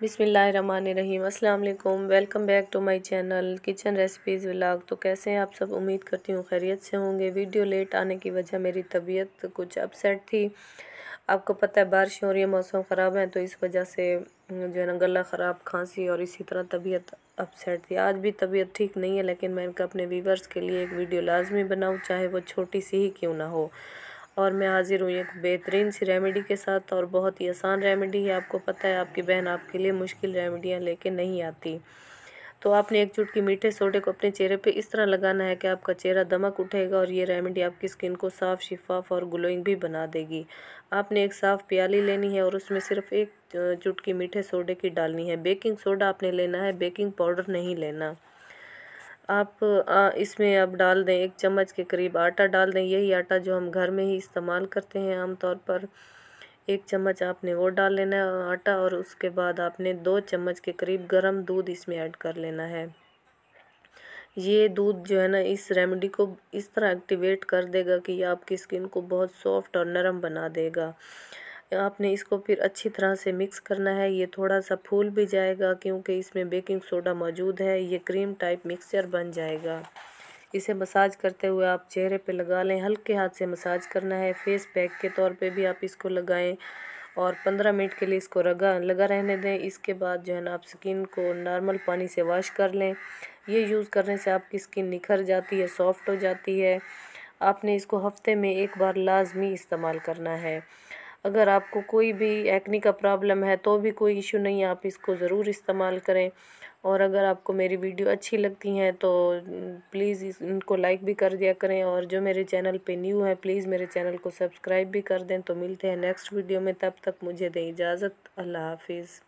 बिसमीम अल्लाम welcome back to my channel kitchen recipes vlog तो कैसे हैं आप सब उम्मीद करती हूँ खैरियत से होंगे वीडियो लेट आने की वजह मेरी तबीयत कुछ अपसेट थी आपको पता है बारिश हो रही है मौसम ख़राब है तो इस वजह से जो है ना गला ख़राब खांसी और इसी तरह तबीयत अपसेट थी आज भी तबीयत ठीक नहीं है लेकिन मैं इनका अपने व्यूवर्स के लिए एक वीडियो लाजमी बनाऊँ चाहे वो छोटी सी ही क्यों ना हो और मैं हाज़िर हूँ एक बेहतरीन सी रेमेडी के साथ और बहुत ही आसान रेमेडी है आपको पता है आपकी बहन आपके लिए मुश्किल रेमेडियाँ लेके नहीं आती तो आपने एक चुटकी मीठे सोडे को अपने चेहरे पे इस तरह लगाना है कि आपका चेहरा दमक उठेगा और ये रेमेडी आपकी स्किन को साफ़ शिफाफ और ग्लोइंग भी बना देगी आपने एक साफ़ प्याली लेनी है और उसमें सिर्फ एक चुटकी मीठे सोडे की डालनी है बेकिंग सोडा आपने लेना है बेकिंग पाउडर नहीं लेना आप इसमें आप डाल दें एक चम्मच के करीब आटा डाल दें यही आटा जो हम घर में ही इस्तेमाल करते हैं आमतौर पर एक चम्मच आपने वो डाल लेना है आटा और उसके बाद आपने दो चम्मच के करीब गर्म दूध इसमें ऐड कर लेना है ये दूध जो है ना इस रेमेडी को इस तरह एक्टिवेट कर देगा कि ये आपकी स्किन को बहुत सॉफ्ट और नरम बना देगा आपने इसको फिर अच्छी तरह से मिक्स करना है ये थोड़ा सा फूल भी जाएगा क्योंकि इसमें बेकिंग सोडा मौजूद है ये क्रीम टाइप मिक्सचर बन जाएगा इसे मसाज करते हुए आप चेहरे पे लगा लें हल्के हाथ से मसाज करना है फेस पैक के तौर पे भी आप इसको लगाएं और 15 मिनट के लिए इसको लगा लगा रहने दें इसके बाद जो है ना आप स्किन को नॉर्मल पानी से वॉश कर लें ये यूज़ करने से आपकी स्किन निखर जाती है सॉफ्ट हो जाती है आपने इसको हफ्ते में एक बार लाजमी इस्तेमाल करना है अगर आपको कोई भी एक्नी का प्रॉब्लम है तो भी कोई इशू नहीं है आप इसको ज़रूर इस्तेमाल करें और अगर आपको मेरी वीडियो अच्छी लगती हैं तो प्लीज़ इनको लाइक भी कर दिया करें और जो मेरे चैनल पे न्यू है प्लीज़ मेरे चैनल को सब्सक्राइब भी कर दें तो मिलते हैं नेक्स्ट वीडियो में तब तक मुझे दें इजाज़त अल्लाह हाफिज़